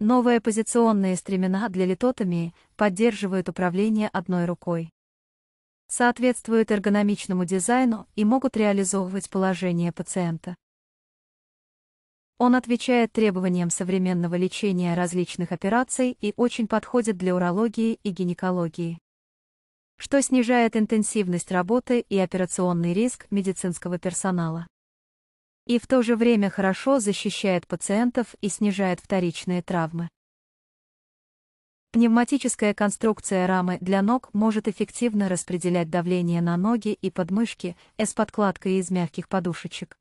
Новые позиционные стремена для литотомии поддерживают управление одной рукой. Соответствуют эргономичному дизайну и могут реализовывать положение пациента. Он отвечает требованиям современного лечения различных операций и очень подходит для урологии и гинекологии. Что снижает интенсивность работы и операционный риск медицинского персонала и в то же время хорошо защищает пациентов и снижает вторичные травмы. Пневматическая конструкция рамы для ног может эффективно распределять давление на ноги и подмышки с подкладкой из мягких подушечек.